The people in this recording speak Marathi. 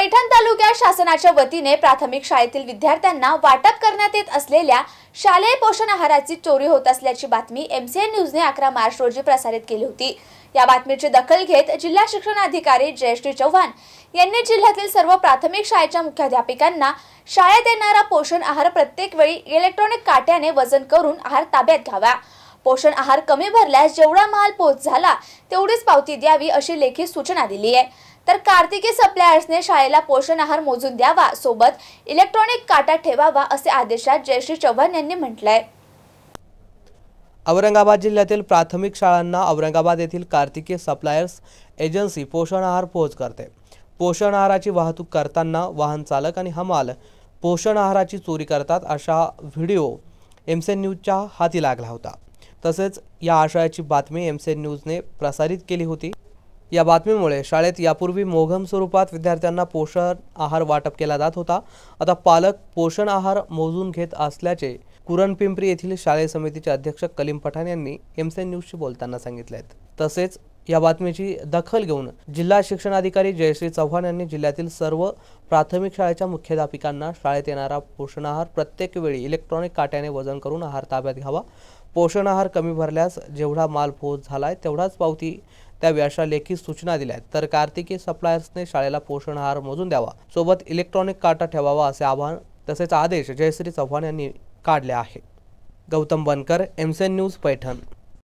पैठण तालुक्यात शासनाच्या वतीने प्राथमिक शाळेतील विद्यार्थ्यांना वाटप करण्यात येत असलेल्या शालेय पोषण आहाराची चोरी होत असल्याची बातमी एमसीएन न्यूजने अकरा मार्च रोजी प्रसारित केली होती या बातमीची दखल घेत जिल्हा शिक्षण अधिकारी जयश्री चव्हाण यांनी जिल्ह्यातील सर्व प्राथमिक शाळेच्या मुख्याध्यापिकांना शाळेत येणारा पोषण आहार प्रत्येक वेळी इलेक्ट्रॉनिक काट्याने वजन करून आहार ताब्यात घ्यावा पोषण आहार कमी भरल्यास जेवढा माल पोच झाला तेवढीच पावती द्यावी अशी लेखी सूचना दिली आहे तर कार्तिकी सप्लायर्सने शाळेला पोषण आहार मोजून द्यावा सोबत इलेक्ट्रॉनिक काटा ठेवावा असे आदेशात जयश्री चव्हाण यांनी म्हटलंय औरंगाबाद जिल्ह्यातील प्राथमिक शाळांना औरंगाबाद येथील कार्तिकी सप्लायर्स एजन्सी पोषण आहार पोहोच करते पोषण आहाराची वाहतूक करताना वाहन चालक आणि हमाल पोषण आहाराची चोरी करतात अशा व्हिडिओ एमसेन न्यूजच्या हाती लागला होता तसेच या आशयाची बातमी एन न्यूजने प्रसारित केली होती या बातमीमुळे शाळेत यापूर्वी मोघम स्वरूपात विद्यार्थ्यांना पोषण आहार वाटप केला जात होता आता पालक पोषण आहार मोजून घेत असल्याचे कुरणपिंपरी येथील शालेय समितीचे अध्यक्ष कलीम पठाण यांनी एमसीएन न्यूजशी बोलताना सांगितले आहेत तसेच या बातमीची दखल घेऊन जिल्हा शिक्षणाधिकारी जयश्री चव्हाण यांनी जिल्ह्यातील सर्व प्राथमिक शाळेच्या मुख्याध्यापिकांना शाळेत येणारा पोषण आहार प्रत्येक वेळी इलेक्ट्रॉनिक काट्याने वजन करून आहार ताब्यात घ्यावा पोषण आहार कमी भरल्यास जेवढा माल पोच झालाय तेवढाच पावती त्या अशा लेखी सूचना दिल्या तर कार्तिकी सप्लायर्सने शाळेला पोषण आहार मोजून द्यावा सोबत इलेक्ट्रॉनिक काटा ठेवावा असे आवाहन तसेच आदेश जयश्री चव्हाण यांनी काढले आहे गौतम बनकर एमसेन न्यूज पैठण